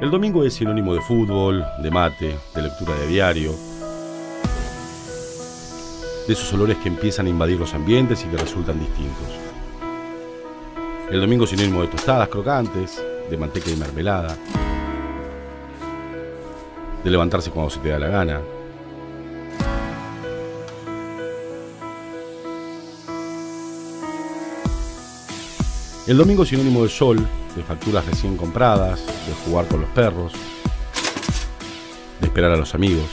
El domingo es sinónimo de fútbol, de mate, de lectura de diario, de esos olores que empiezan a invadir los ambientes y que resultan distintos. El domingo sinónimo de tostadas crocantes, de manteca y mermelada, de levantarse cuando se te da la gana. El domingo sinónimo de sol, de facturas recién compradas, de jugar con los perros, de esperar a los amigos.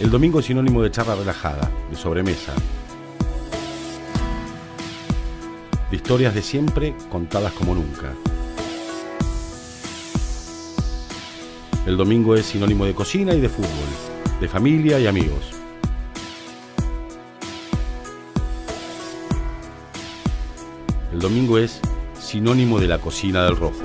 El domingo es sinónimo de charla relajada, de sobremesa, de historias de siempre contadas como nunca. El domingo es sinónimo de cocina y de fútbol, de familia y amigos. El domingo es sinónimo de la cocina del rojo.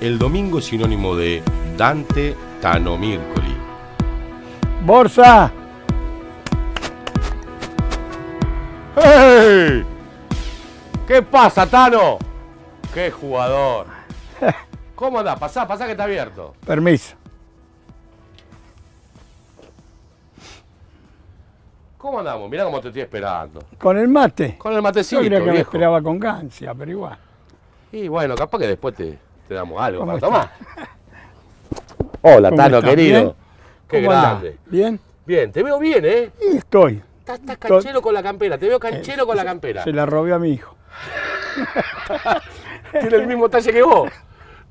El domingo es sinónimo de Dante Tano Mircoli. ¡Borsa! ¡Hey! ¿Qué pasa, Tano? ¡Qué jugador! ¿Cómo anda? Pasá, pasá que está abierto. Permiso. ¿Cómo andamos? mira cómo te estoy esperando. ¿Con el mate? Con el matecito, Yo creía que me esperaba con gancia, pero igual. Y bueno, capaz que después te, damos algo para tomar. Hola, Tano, querido. Qué grande. ¿Bien? Bien, te veo bien, ¿eh? Y estoy. Estás, canchero con la campera, te veo eh, canchero con la campera. Se la robé a mi hijo. Tiene el mismo talle que vos.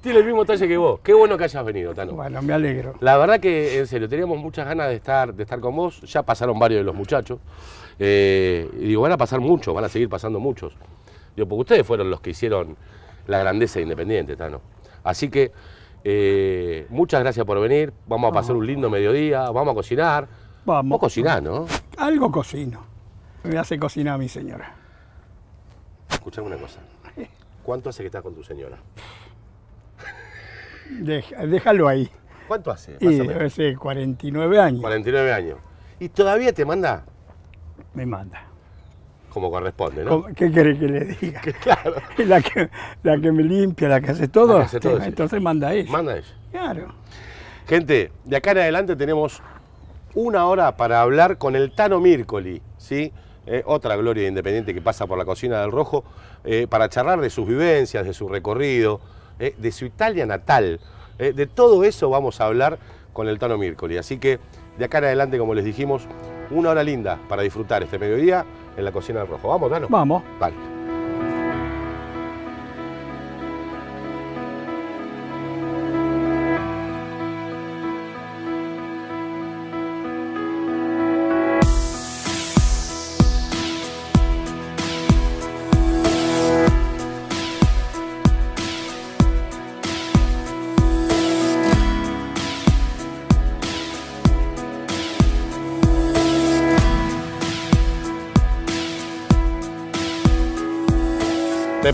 Tiene el mismo talle que vos. Qué bueno que hayas venido, Tano. Bueno, me alegro. La verdad que, en serio, teníamos muchas ganas de estar, de estar con vos. Ya pasaron varios de los muchachos. Eh, y digo, van a pasar muchos, van a seguir pasando muchos. Digo, porque ustedes fueron los que hicieron la grandeza de Independiente, Tano. Así que, eh, muchas gracias por venir. Vamos a pasar un lindo mediodía, vamos a cocinar. Vamos. Vos cocinás, ¿no? Algo cocino. Me hace cocinar mi señora. Escuchame una cosa. ¿Cuánto hace que estás con tu señora? déjalo ahí. ¿Cuánto hace? 49 años. 49 años. ¿Y todavía te manda? Me manda. Como corresponde, ¿no? ¿Qué querés que le diga? Que, claro. La que, me limpia, la que hace todo, entonces manda ella. Manda ella. Claro. Gente, de acá en adelante tenemos una hora para hablar con el Tano Mircoli, ¿sí? Eh, otra gloria independiente que pasa por la cocina del Rojo, eh, para charlar de sus vivencias, de su recorrido, eh, de su Italia natal. Eh, de todo eso vamos a hablar con el Tano Mírcoli. Así que de acá en adelante, como les dijimos, una hora linda para disfrutar este mediodía en la cocina del Rojo. ¿Vamos, Tano? Vamos. Vale.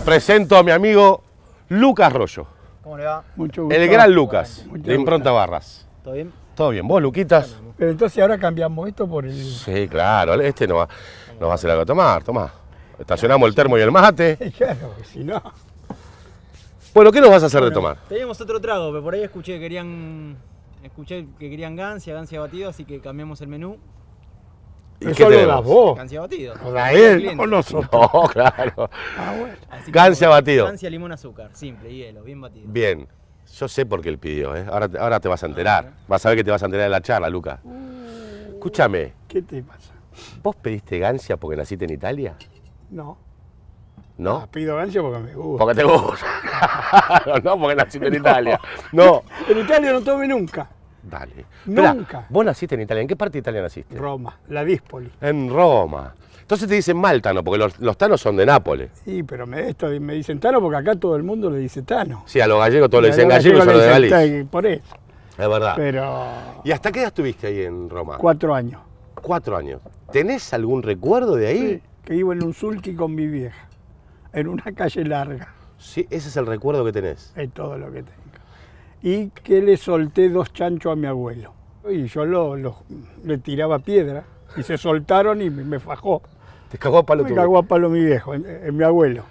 presento a mi amigo Lucas Rollo. ¿Cómo le va? Mucho gusto. El gran Lucas, de Impronta Barras. ¿Todo bien? Todo bien. ¿Vos, Luquitas? Pero entonces ahora cambiamos esto por el... Sí, claro. Este nos va, va a hacer algo a tomar. Tomá. Estacionamos el termo y el mate. Claro, si no... Bueno, ¿qué nos vas a hacer de tomar? Teníamos otro trago, pero por ahí escuché que querían... Escuché que querían gancia, gancia batido, así que cambiamos el menú ¿Y Eso qué lo vos. Gancia batido. ¿O da él, ¿O nosotros. No, claro. Ah, bueno. Gancia batido. Gancia, limón, azúcar. Simple, hielo, bien batido. Bien. Yo sé por qué él pidió, ¿eh? Ahora, ahora te vas a enterar. Ah, vas a ver que te vas a enterar de la charla, Luca. Uh. Escúchame. ¿Qué te pasa? ¿Vos pediste Gancia porque naciste en Italia? No. ¿No? Ah, pido gancia porque me gusta. Porque te gusta. no, porque naciste en Italia. No. en Italia no tomé nunca. Dale. Nunca. vos naciste en Italia. ¿En qué parte de Italia naciste? Roma, la Dispoli. En Roma. Entonces te dicen mal Tano, porque los, los tanos son de Nápoles. Sí, pero me, dicen Tano porque acá todo el mundo le dice Tano. Sí, a los gallegos todos le dicen gallegos y de Galicia. Por eso. Es verdad. Pero... ¿Y hasta qué edad estuviste ahí en Roma? Cuatro años. Cuatro años. ¿Tenés algún recuerdo de ahí? Sí, que iba en un Zulki con mi vieja, en una calle larga. Sí, ese es el recuerdo que tenés. Es todo lo que tengo y que le solté dos chanchos a mi abuelo. Y yo lo, le tiraba piedra y se soltaron y me fajó. Te cagó a palo Me cagó a palo mi viejo, en, mi abuelo.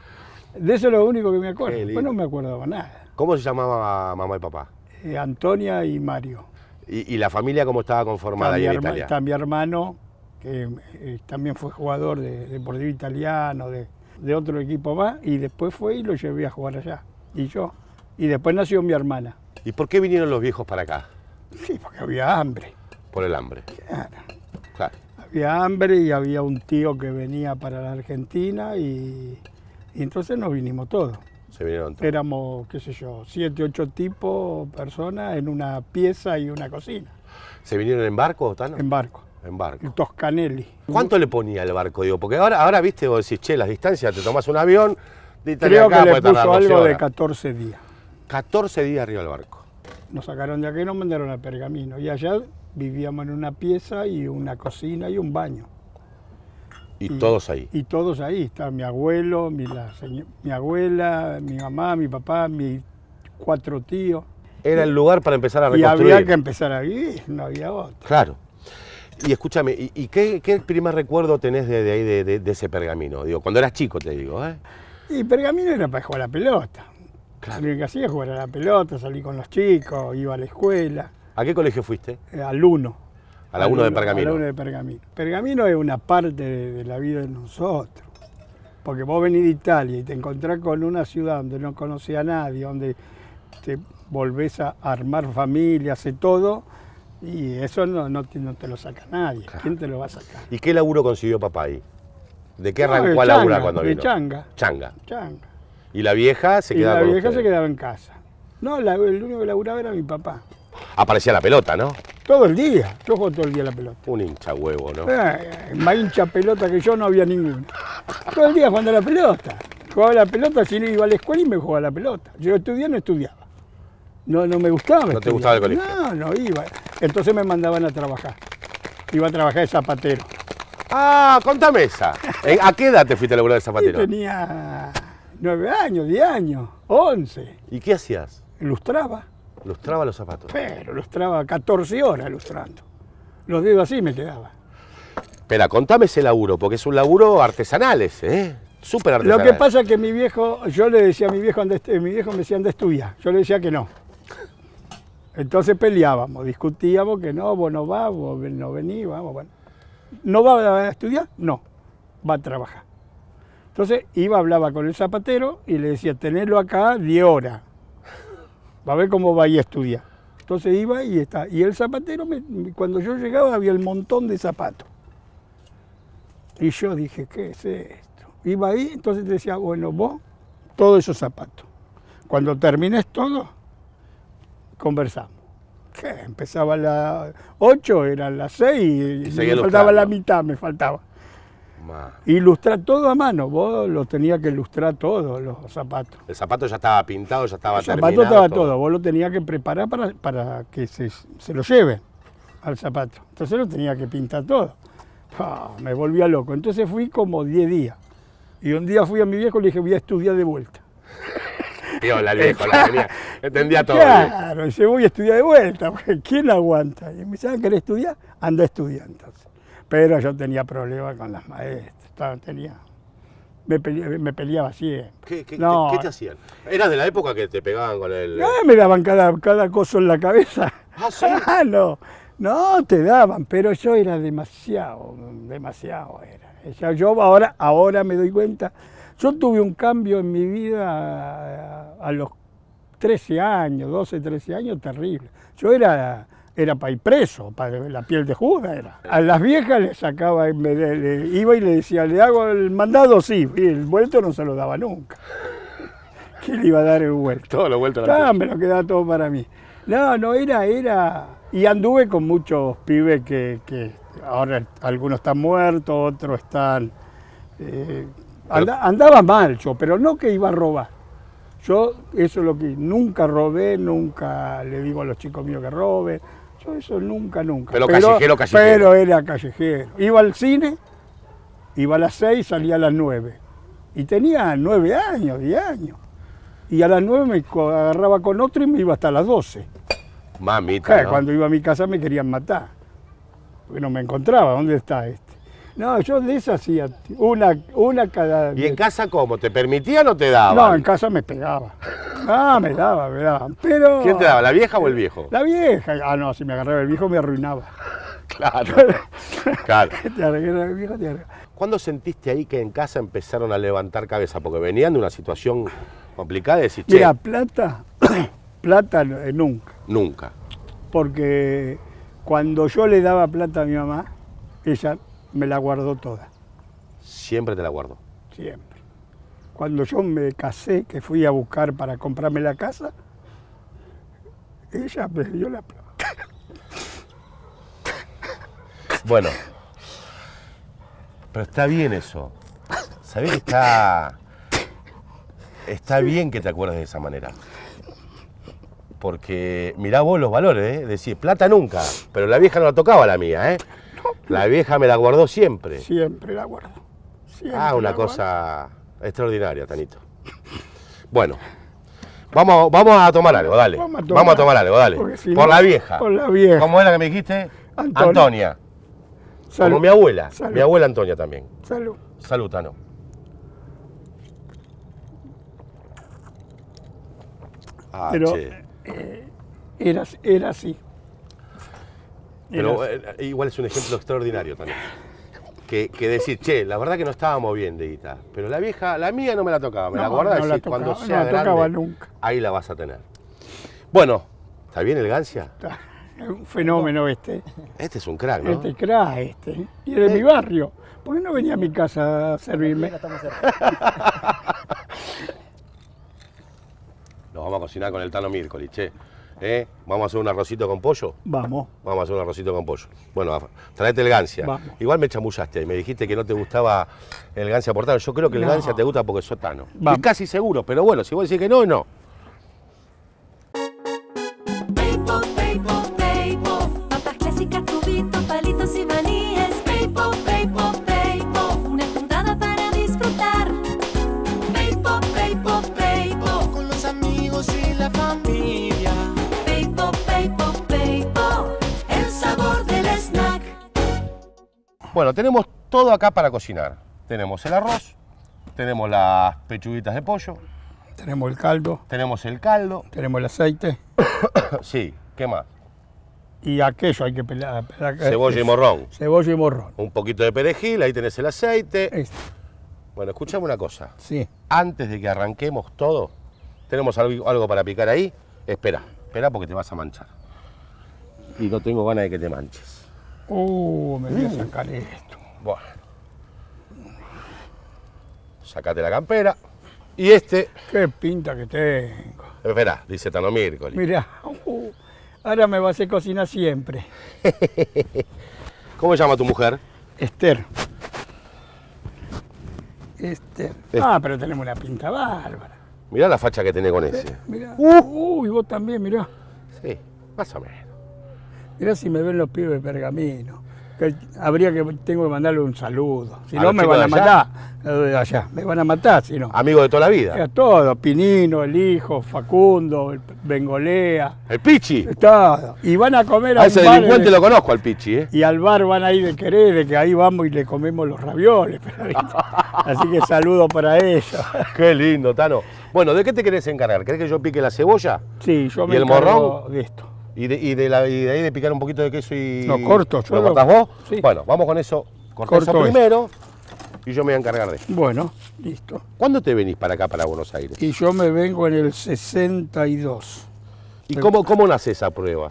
De eso es lo único que me acuerdo. Pues no me acordaba nada. ¿Cómo se llamaba mamá y papá? Eh, Antonia y Mario. ¿Y, la familia cómo estaba conformada ahí en Italia? Está mi hermano, que eh, también fue jugador de deportivo italiano, de, de otro equipo más, y después fue y lo llevé a jugar allá. Y yo. Y después nació mi hermana. ¿Y por qué vinieron los viejos para acá? Sí, porque había hambre. Por el hambre. Claro. Había hambre y había un tío que venía para la Argentina y, entonces nos vinimos todos. Se vinieron todos. Éramos, qué sé yo, siete, ocho tipos, personas en una pieza y una cocina. ¿Se vinieron en barco, Tano? En barco. En barco. El Toscanelli. ¿Cuánto le ponía el barco? Digo, porque ahora, ahora viste, vos decís, che, las distancias, te tomas un avión, de Creo que le puso algo de 14 días. 14 días arriba del barco. Nos sacaron de aquí y nos mandaron al pergamino. Y allá vivíamos en una pieza y una cocina y un baño. Y, todos ahí. Y todos ahí. Estaban mi abuelo, mi, abuela, mi mamá, mi papá, mis cuatro tíos. Era el lugar para empezar a reconstruir. Y había que empezar a vivir, no había otro. Claro. Y escúchame, ¿y, qué, primer recuerdo tenés de, ahí, de, ese pergamino? Digo, cuando eras chico, te digo. ¿eh? Y pergamino era para jugar la pelota. Claro. Lo que hacía jugar a la pelota, salí con los chicos, iba a la escuela. ¿A qué colegio fuiste? Eh, al uno. ¿Al la 1 de Pergamino. Al de Pergamino. Pergamino es una parte de, la vida de nosotros. Porque vos venís de Italia y te encontrás con una ciudad donde no conocía a nadie, donde te volvés a armar familia, hace todo, y eso no, no, te, lo saca nadie. ¿Quién te lo va a sacar? ¿Y qué laburo consiguió papá ahí? ¿De qué arrancó no, a cuando vino? De changa. Changa. Changa. Y la vieja se quedaba y la vieja se quedaba en casa. No, el único que laburaba era mi papá. Aparecía la pelota, ¿no? Todo el día. Yo juego todo el día la pelota. Un hincha huevo, ¿no? Eh, eh, más hincha pelota que yo no había ninguno. Todo el día jugando la pelota. Jugaba la pelota, si no iba a la escuela y me jugaba la pelota. Yo estudiaba, no estudiaba. No, no me gustaba. ¿No te gustaba el colegio? No, no iba. Entonces me mandaban a trabajar. Iba a trabajar de zapatero. Ah, contame esa. Eh, ¿A qué edad te fuiste a laburar de zapatero? Yo tenía Nueve años, diez años, once. ¿Y qué hacías? Ilustraba. Lustraba los zapatos. Pero ilustraba, 14 horas ilustrando. Los dedos así me quedaba. Espera, contame ese laburo, porque es un laburo artesanal ese, ¿eh? Súper artesanal. Lo que pasa es que mi viejo, yo le decía a mi viejo, este, mi viejo me decía, anda estudia. Yo le decía que no. Entonces peleábamos, discutíamos que no, vos no vas, vos no venís, vamos, bueno. ¿No va a estudiar? No, va a trabajar. Entonces iba, hablaba con el zapatero y le decía, tenerlo acá de hora, va a ver cómo va a estudiar. Entonces iba y está. Y el zapatero, cuando yo llegaba había el montón de zapatos. Y yo dije, ¿qué es esto? Iba ahí, entonces decía, bueno, vos, todos esos zapatos. Cuando termines todo, conversamos. Empezaba a las 8, eran las 6 y, me faltaba la mitad, me faltaba. Ilustrar todo a mano, vos lo tenías que ilustrar todo, los zapatos. El zapato ya estaba pintado, ya estaba terminado. El zapato estaba todo. vos lo tenías que preparar para, que se, lo lleven al zapato. Entonces lo tenía que pintar todo. Ah, me volvía loco. Entonces fui como 10 días. Y un día fui a mi viejo y le dije, voy a estudiar de vuelta. ¡Dios el viejo, la tenía. Entendía todo. ¿eh? Claro, yo voy a estudiar de vuelta, porque ¿quién aguanta? Y me dice, ah, ¿querés estudiar? Anda estudiando. Pero yo tenía problemas con las maestras, tenía me, peleaba siempre. ¿Qué, te hacían? ¿Eras de la época que te pegaban con el.? No, me daban cada, cada coso en la cabeza. ¿Ah, sí? Ah, no. te daban, pero yo era demasiado, demasiado era. Yo ahora, ahora me doy cuenta. Yo tuve un cambio en mi vida a, eh, a los 13 años, 12, 13 años, terrible. Yo era era para ir preso, para la piel de juda era. A las viejas le sacaba, iba y le decía, le hago el mandado, sí, y el vuelto no se lo daba nunca. ¿Quién le iba a dar el vuelto? Todo lo vuelto a la me lo quedaba todo para mí. No, no, era, era... Y anduve con muchos pibes que, ahora algunos están muertos, otros están... Eh, andaba, andaba mal yo, pero no que iba a robar. Yo eso es lo que nunca robé, nunca le digo a los chicos míos que roben, eso nunca, nunca. Pero, era callejero. Iba al cine, iba a las seis, salía a las nueve. Y tenía nueve años, diez años. Y a las nueve me agarraba con otro y me iba hasta las doce. Mamita. Cuando iba a mi casa me querían matar. Porque no me encontraba, ¿dónde está esto? No, yo deshacía una, una cada... ¿Y en casa cómo? ¿Te permitían o te daban? No, en casa me pegaba. Ah, me daba, me daba. Pero... ¿Quién te daba, la vieja o el viejo? La vieja. Ah, no, si me agarraba el viejo me arruinaba. Claro, claro. ¿Cuándo sentiste ahí que en casa empezaron a levantar cabeza? Porque venían de una situación complicada y decir. Mira, plata, plata eh, nunca. Nunca. Porque cuando yo le daba plata a mi mamá, ella me la guardó toda. Siempre te la guardo... Siempre. Cuando yo me casé, que fui a buscar para comprarme la casa, ella me dio la plata. Bueno, pero está bien eso. Sabés que está. Está bien que te acuerdes de esa manera. Porque mirá vos los valores, ¿eh? decir plata nunca, pero la vieja no la tocaba la mía, ¿eh? La vieja me la guardó siempre. Siempre la guardo. ah, una cosa extraordinaria, Tanito. Bueno, vamos, vamos a tomar algo, dale. Vamos a tomar, algo, dale. por la vieja. Por la vieja. ¿Cómo era que me dijiste? Antonia. Como mi abuela. Mi abuela Antonia también. Salud. Salud, Tano. Ah, Pero eh, era así. Pero eh, eh, igual es un ejemplo extraordinario también. Que, decir, che, la verdad que no estábamos bien de pero la vieja, la mía no me la tocaba, me la guardaba cuando sea grande, ahí la vas a tener. Bueno, ¿está bien el Gancia? un fenómeno este. Este es un crack, ¿no? Este crack, este. Y de mi eh. barrio. ¿Por qué no venía a mi casa a servirme? Nos vamos a cocinar con el Tano Mircoli, che. ¿eh? ¿Vamos a hacer un arrocito con pollo? Vamos. Vamos a hacer un arrocito con pollo. Bueno, traete el gancia. Igual me chamullaste y me dijiste que no te gustaba el gancia portado. Yo creo que el te gusta porque es sotano. Y casi seguro, pero bueno, si vos decís que no, no. Bueno, tenemos todo acá para cocinar. Tenemos el arroz, tenemos las pechuguitas de pollo. Tenemos el caldo. Tenemos el caldo. Tenemos el aceite. sí, ¿qué más? Y aquello hay que pelar. Eh, cebolla y morrón. Cebolla y morrón. Un poquito de perejil, ahí tenés el aceite. Este. Bueno, escuchame una cosa. Sí. Antes de que arranquemos todo, tenemos algo, algo para picar ahí. Espera, espera porque te vas a manchar. Y no tengo ganas de que te manches. ¡Uh! me voy a sacar esto. Bueno. Sacate la campera. Y este. Qué pinta que tengo. Espera, eh, dice Tano miércoles. Mirá, uh, ahora me va a hacer cocinar siempre. ¿Cómo se llama tu mujer? Esther. Esther. Ah, pero tenemos una pinta bárbara. Mirá la facha que tiene con ese. Eh, mirá. Uh, Y vos también, mirá. Sí, más o menos. Mirá si me ven los pibes pergamino. habría que tengo que mandarle un saludo. Si no, me van a matar. Me van a matar, si no. Amigos de toda la vida. A todos. Pinino, el hijo, Facundo, Bengolea. El Pichi. Todo. Y van a comer a A ese delincuente lo conozco, al Pichi, ¿eh? Y al bar van a ir de querer, de que ahí vamos y le comemos los ravioles. Así que saludo para ellos. Qué lindo, Tano. Bueno, ¿de qué te querés encargar? crees que yo pique la cebolla? Sí, yo me ¿Y el morrón? de esto. Y de, y de, y de ahí de picar un poquito de queso y. No, corto, ¿Lo cortas vos? Bueno, vamos con eso. corto primero y yo me voy a encargar de eso. Bueno, listo. ¿Cuándo te venís para acá, para Buenos Aires? Y yo me vengo en el 62. ¿Y cómo, cómo nace esa prueba?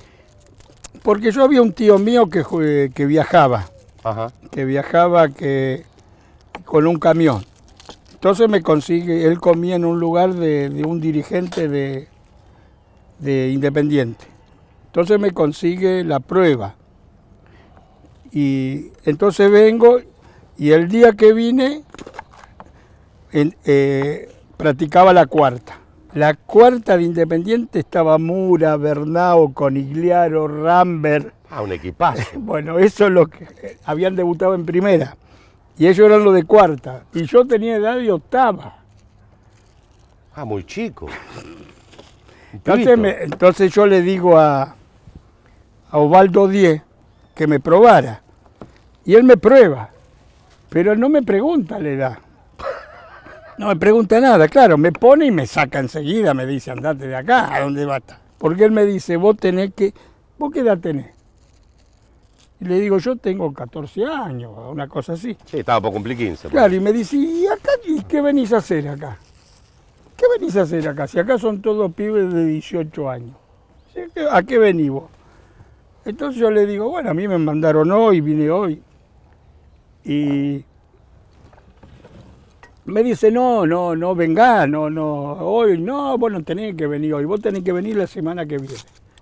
Porque yo había un tío mío que, que viajaba. Ajá. Que viajaba que, con un camión. Entonces me consigue, él comía en un lugar de, de un dirigente de, de Independiente. Entonces me consigue la prueba. Y entonces vengo y el día que vine eh, practicaba la cuarta. La cuarta de Independiente estaba Mura, Bernau, Conigliaro, Rambert. Ah, un equipaje. Bueno, eso es lo que eh, habían debutado en primera. Y ellos eran los de cuarta. Y yo tenía edad de octava. Ah, muy chico. entonces yo le digo a, a Osvaldo Diez que me probara. Y él me prueba, pero él no me pregunta la edad. No me pregunta nada, claro, me pone y me saca enseguida, me dice, andate de acá, ¿a dónde va? Porque él me dice, vos tenés que, ¿vos qué edad tenés? Y le digo, yo tengo 14 años, una cosa así. Sí, estaba por cumplir pues. Claro, y me dice, ¿y acá qué venís a hacer acá? ¿Qué venís a hacer acá? Si acá son todos pibes de 18 años. ¿A qué venís vos? Entonces yo le digo, bueno, a mí me mandaron hoy, vine hoy. Y me dice, no, no, no venga, no, no, hoy, no, vos no tenés que venir hoy, vos tenés que venir la semana que viene.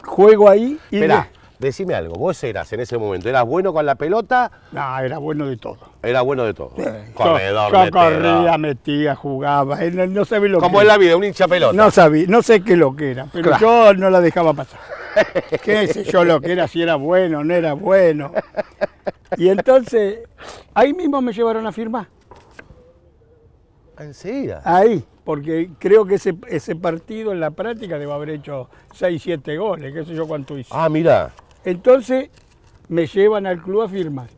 Juego ahí y... Esperá, decime algo, vos eras en ese momento, ¿eras bueno con la pelota? No, era bueno de todo. Era bueno de todo. Corredor, yo corría, metía, jugaba, no, sabía lo Como en la vida, un hincha pelota. No sabía, no sé qué lo que era, pero yo no la dejaba pasar. qué sé yo lo que era, si era bueno o no era bueno. Y entonces, ahí mismo me llevaron a firmar. ¿En Ahí, porque creo que ese, ese partido en la práctica debe haber hecho 6, 7 goles, qué sé yo cuánto hice Ah, mira. Entonces, me llevan al club a firmar.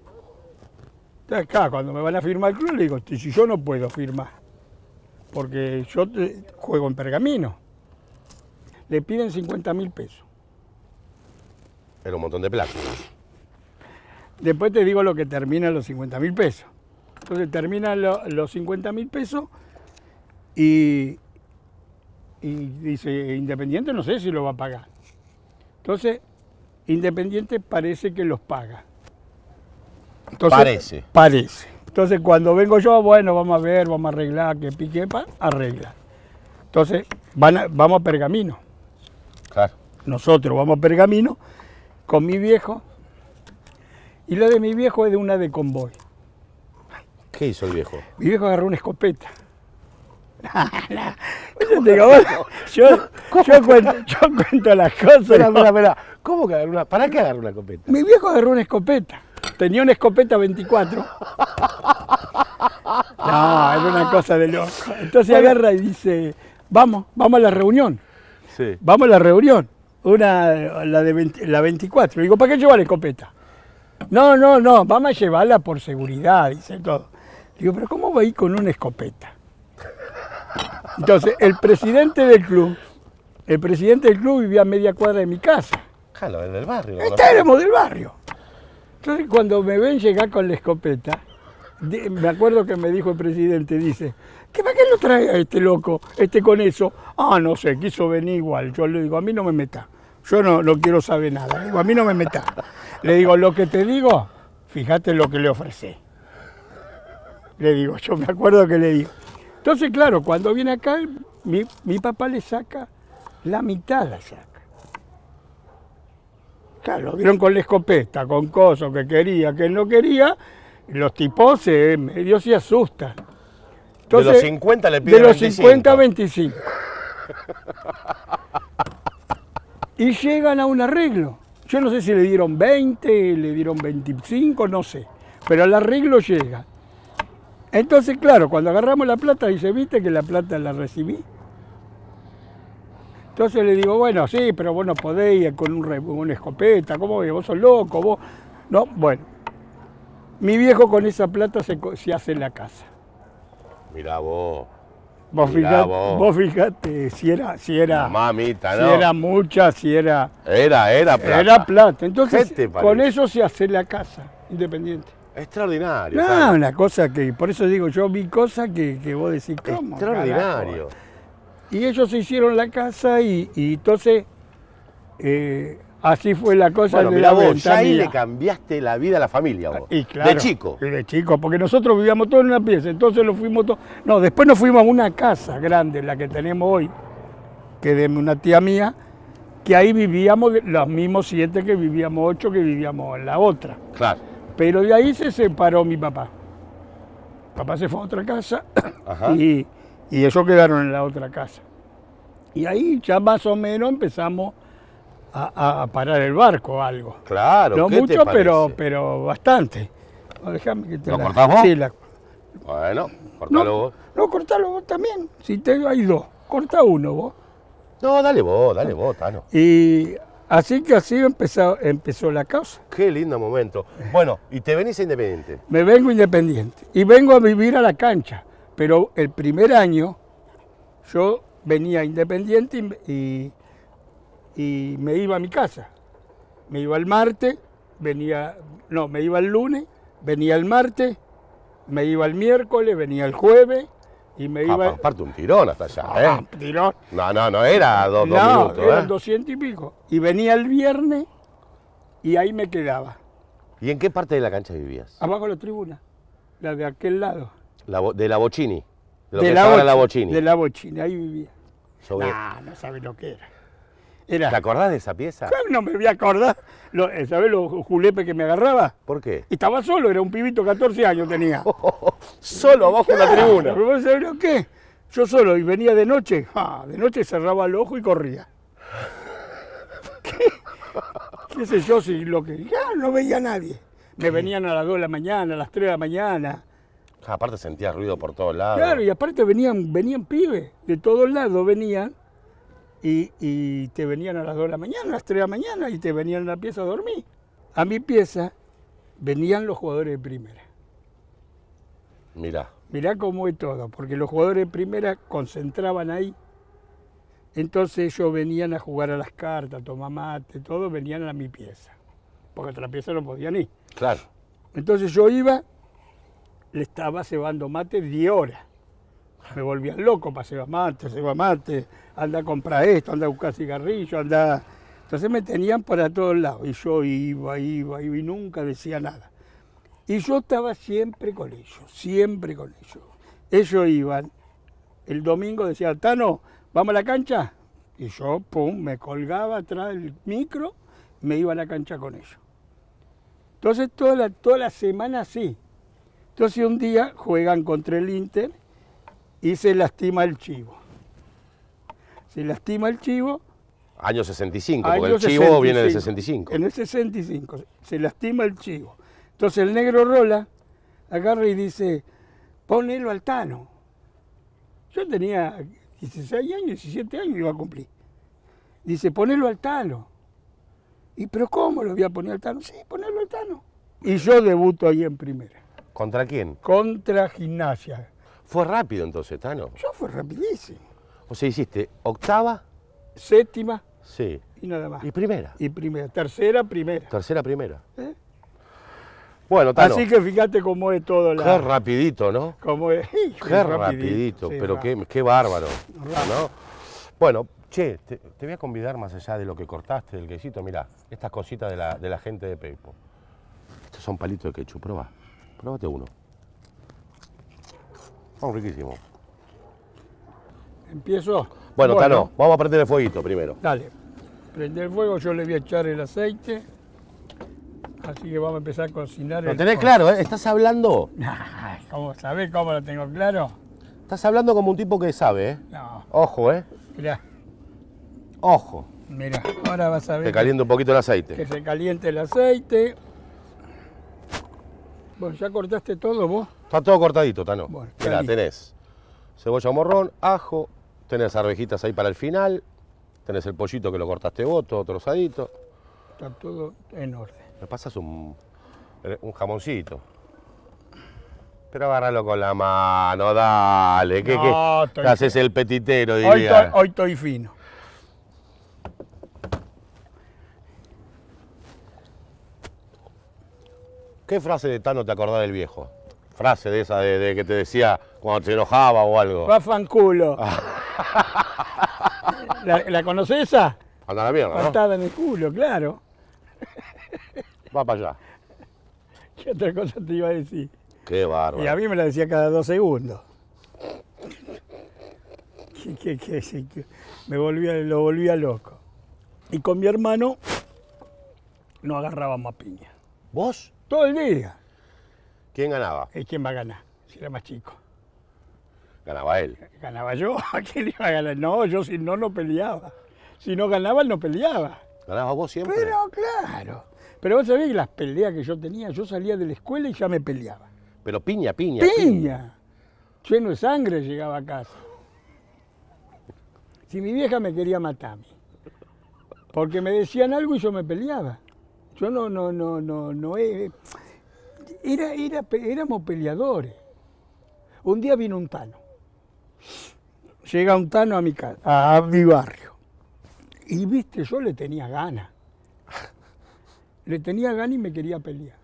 Entonces, acá, cuando me van a firmar al club, le digo, si yo no puedo firmar, porque yo juego en pergamino. Le piden 50 mil pesos. Era un montón de plata. Después te digo lo que termina los 50 mil pesos. Entonces termina los 50 mil pesos y, dice, Independiente no sé si lo va a pagar. Entonces, Independiente parece que los paga. parece. Parece. Entonces, cuando vengo yo, bueno, vamos a ver, vamos a arreglar, que pique, arregla. Entonces, van vamos a Pergamino. Claro. Nosotros vamos a Pergamino con mi viejo. Y lo de mi viejo es de una de convoy. ¿Qué hizo el viejo? Mi viejo agarró una escopeta. yo, cuento, las cosas. ¿Cómo agarró una? ¿Para qué agarró una escopeta? Mi viejo agarró una escopeta. Tenía una escopeta 24. No, es una cosa de loco. Entonces agarra y dice, vamos, vamos a la reunión. Sí. Vamos a la reunión una, la de la 24. Digo, ¿para qué llevar escopeta? No, no, no, vamos a llevarla por seguridad, dice todo. Digo, pero ¿cómo va a ir con una escopeta? Entonces, el presidente del club, el presidente del club vivía a media cuadra de mi casa. Claro, es del barrio. Éramos del barrio. Entonces, cuando me ven llegar con la escopeta, me acuerdo que me dijo el presidente, dice, ¿qué para qué lo trae a este loco, este con eso? Ah, no sé, quiso venir igual. Yo le digo, a mí no me meta yo no, no quiero saber nada. Le digo, a mí no me metas. Le digo, lo que te digo, fíjate lo que le ofrecé. Le digo, yo me acuerdo que le digo. Entonces, claro, cuando viene acá, mi, papá le saca la mitad, la saca. Claro, lo vieron con la escopeta, con cosas que quería, que no quería, los tipos se, medio se asustan. de los 50 le piden De los 50 25. y llegan a un arreglo. Yo no sé si le dieron 20, le dieron 25, no sé, pero el arreglo llega. Entonces, claro, cuando agarramos la plata, dice, viste que la plata la recibí. Entonces le digo, bueno, sí, pero vos no ir con un, una escopeta, ¿cómo ves? Vos sos loco, vos. No, bueno. Mi viejo con esa plata se, se hace la casa. Mirá vos. Vos fijate, si era, si era, Mamita, no. si era mucha, si era, era, era plata, era plata. Entonces con eso se hace la casa independiente. Extraordinario. No, una cosa que, por eso digo, yo mi cosa que, vos decís, ¿cómo? Extraordinario. Y ellos hicieron la casa y, entonces eh, Así fue la cosa de vos, Ya ahí le cambiaste la vida a la familia vos. Y de chico. Y de chico, porque nosotros vivíamos todos en una pieza, entonces nos fuimos todos. No, después nos fuimos a una casa grande, la que tenemos hoy, que de una tía mía, que ahí vivíamos los mismos siete que vivíamos ocho que vivíamos en la otra. Claro. Pero de ahí se separó mi papá. Papá se fue a otra casa y, y ellos quedaron en la otra casa. Y ahí ya más o menos empezamos a, parar el barco o algo. Claro, No mucho, pero, pero bastante. Déjame ¿Lo Bueno, cortalo vos. No, cortalo vos también. Si te hay dos, corta uno vos. No, dale vos, dale vos, Tano. Y así que así empezó, empezó la causa. Qué lindo momento. Bueno, ¿y te venís independiente? Me vengo independiente. Y vengo a vivir a la cancha. Pero el primer año yo venía independiente y y me iba a mi casa. Me iba el martes, venía, no, me iba el lunes, venía el martes, me iba el miércoles, venía el jueves y me ah, iba... Aparte un tirón hasta allá, ah, ¿eh? Un Tirón. No, no, no, era dos, no, dos No, eran 200 y pico. Y venía el viernes y ahí me quedaba. ¿Y en qué parte de la cancha vivías? Abajo de la tribuna, la de aquel lado. La, de la Bocini. De, la, Bocini, De la Bocini, ahí vivía. No, no sabes lo que era. ¿Te acordás de esa pieza? No me voy a acordar. Lo, eh, ¿Sabés los julepes que me agarraba? ¿Por qué? Estaba solo, era un pibito, 14 años tenía. solo abajo en la tribuna. ¿Pero vos sabés lo qué? Yo solo, y venía de noche. de noche cerraba el ojo y corría. ¿Qué? sé yo si lo que. Ya no veía a nadie. Me venían a las 2 de la mañana, a las 3 de la mañana. Ah, aparte sentía ruido por todos lados. Claro, y aparte venían, venían pibes, de todos lados venían y, te venían a las 2 de la mañana, a las 3 de la mañana y te venían a la pieza a dormir. A mi pieza venían los jugadores de primera. Mirá. Mirá cómo es todo, porque los jugadores de primera concentraban ahí. Entonces ellos venían a jugar a las cartas, tomar mate, todo, venían a mi pieza. Porque a otra pieza no podían ir. Claro. Entonces yo iba, le estaba cebando mate 10 horas. Me volvían loco para cebar mate, cebar mate anda a comprar esto, anda a buscar cigarrillos, anda... Entonces me tenían para todos lados y yo iba, iba, iba y nunca decía nada. Y yo estaba siempre con ellos, siempre con ellos. Ellos iban, el domingo decía Tano, vamos a la cancha. Y yo, pum, me colgaba atrás del micro, me iba a la cancha con ellos. Entonces toda la, toda la semana sí. Entonces un día juegan contra el Inter y se lastima el chivo se lastima el chivo. Año 65, porque el chivo viene del 65. En el 65, se lastima el chivo. Entonces el negro Rola agarra y dice, ponelo al Tano. Yo tenía 16 años, 17 años iba a cumplir. Dice, ponelo al Tano. ¿Y pero cómo lo voy a poner al Tano? Sí, ponelo al Tano. Y yo debuto ahí en primera. ¿Contra quién? Contra gimnasia. Fue rápido entonces, Tano. Yo fue rapidísimo. O sea, hiciste octava. Séptima. Sí. Y nada más. Y primera. Y primera. Tercera, primera. Tercera, primera. ¿Eh? Bueno, Tano, Así que fíjate cómo es todo. La... Qué rapidito, ¿no? Cómo es. qué rapidito, pero qué, qué, bárbaro. Bueno, che, te, voy a convidar más allá de lo que cortaste, del quesito. Mirá, estas cositas de la, de gente de Peipo. Estos son palitos de quechu. Proba. Probate uno. Son riquísimos. Empiezo. Bueno, Tano, vamos a prender el fueguito primero. Dale. Prende el fuego, yo le voy a echar el aceite. Así que vamos a empezar a cocinar. Lo tenés claro, ¿eh? ¿Estás hablando? ¿Cómo sabés cómo lo tengo claro? Estás hablando como un tipo que sabe, ¿eh? No. Ojo, ¿eh? Mirá. Ojo. Mira. ahora vas a ver. Que caliente un poquito el aceite. Que se caliente el aceite. Bueno, ¿ya cortaste todo vos? Está todo cortadito, Tano. Mira, tenés cebolla morrón, ajo, tenés arvejitas ahí para el final, tenés el pollito que lo cortaste vos, todo trozadito. Está todo en orden. Me pasas un, eh, un jamoncito. Pero agárralo con la mano, dale. ¿Qué, haces el petitero, diría. Hoy estoy fino. ¿Qué frase de Tano te acordás del viejo? frase de esa de, que te decía cuando te enojaba o algo. fan culo. Ah. ¿La conoces esa? Anda la mierda, en el culo, claro. Va para allá. ¿Qué otra cosa te iba a decir? Qué bárbaro. Y a mí me la decía cada dos segundos. me volvía, lo volvía loco. Y con mi hermano no agarraba más piña. ¿Vos? Todo el día. ¿Quién ganaba? Es eh, quién va a ganar? Si era más chico. Ganaba él. Ganaba yo. quién iba a ganar? No, yo si no, no peleaba. Si no ganaba, no peleaba. Ganaba vos siempre? Pero claro. Pero vos sabés que las peleas que yo tenía, yo salía de la escuela y ya me peleaba. Pero piña, piña. Piña. Lleno de sangre llegaba a casa. Si mi vieja me quería matarme. Porque me decían algo y yo me peleaba. Yo no, no, no, no, no. es... Eh, era, era, éramos peleadores. Un día vino un tano. Llega un tano a mi, casa, a mi barrio. Y viste, yo le tenía ganas. Le tenía ganas y me quería pelear.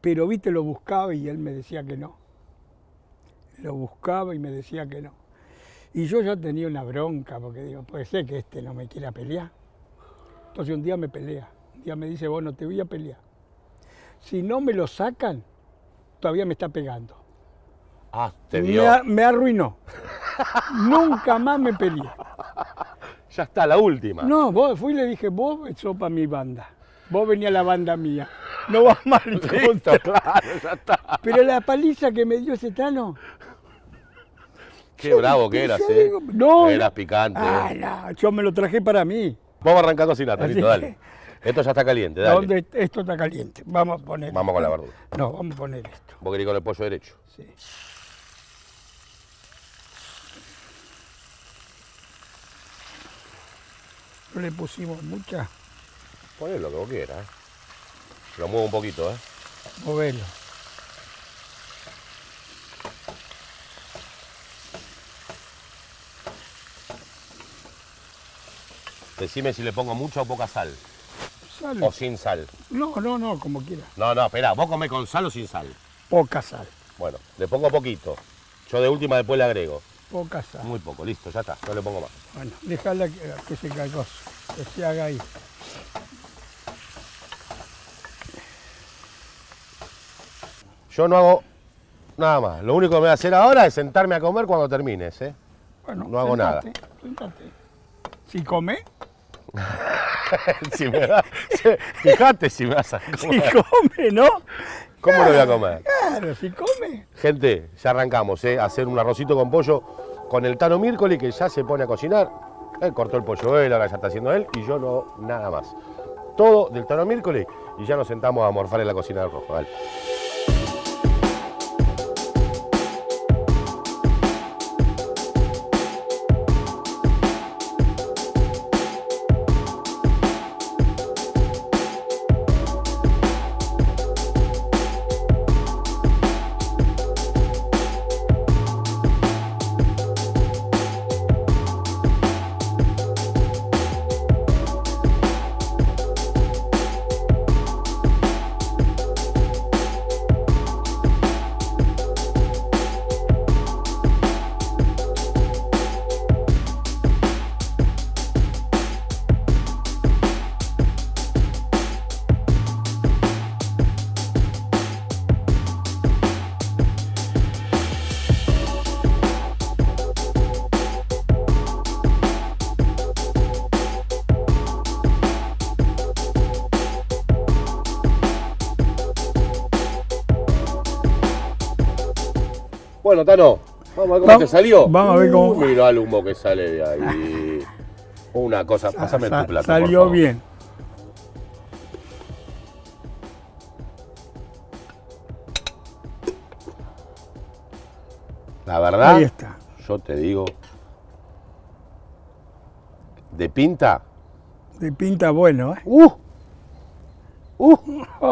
Pero viste, lo buscaba y él me decía que no. Lo buscaba y me decía que no. Y yo ya tenía una bronca, porque digo, puede ser que este no me quiera pelear. Entonces un día me pelea. Un día me dice, bueno, te voy a pelear. Si no me lo sacan, todavía me está pegando. Ah, te dio. Me, arruinó. Nunca más me peleé. Ya está, la última. No, vos fui y le dije, vos para mi banda. Vos venía a la banda mía. No vas mal claro, ya Pero la paliza que me dio ese tano. Qué bravo que eras, ¿eh? no. Eras picante. ¿eh? Ah, yo me lo traje para mí. Vamos arrancando así, Natalito, dale. Esto ya está caliente, dale. ¿Dónde esto está caliente. Vamos a poner. Vamos con la verdura. No, vamos a poner esto. Vos querés con el pollo derecho. Sí. No le pusimos mucha. Poné lo que vos quieras. Lo muevo un poquito, ¿eh? Movelo. Decime si le pongo mucha o poca sal. ¿O sin sal? No, no, no, como quieras. No, no, espera, ¿vos comés con sal o sin sal? Poca sal. Bueno, le pongo poquito. Yo de última después le agrego. Poca sal. Muy poco, listo, ya está, no le pongo más. Bueno, déjala que, se caiga, que se haga ahí. Yo no hago nada más. Lo único que voy a hacer ahora es sentarme a comer cuando termines, ¿eh? Bueno, no hago nada. Si come, si me fíjate si me vas a Si come, ¿no? ¿Cómo lo voy a comer? Claro, si come. Gente, ya arrancamos, ¿eh? Hacer un arrocito con pollo con el Tano miércoles que ya se pone a cocinar. Él cortó el pollo él, ahora ya está haciendo él y yo no nada más. Todo del Tano miércoles y ya nos sentamos a morfar en la cocina del rojo. Bueno, Tano, vamos a ver cómo te salió. Vamos a ver cómo. Uh, mira el humo que sale de ahí. Una cosa, pásame tu plato. Salió bien. La verdad, ahí está. yo te digo, de pinta. De pinta bueno, ¿eh? ¡Uh! ¡Uh!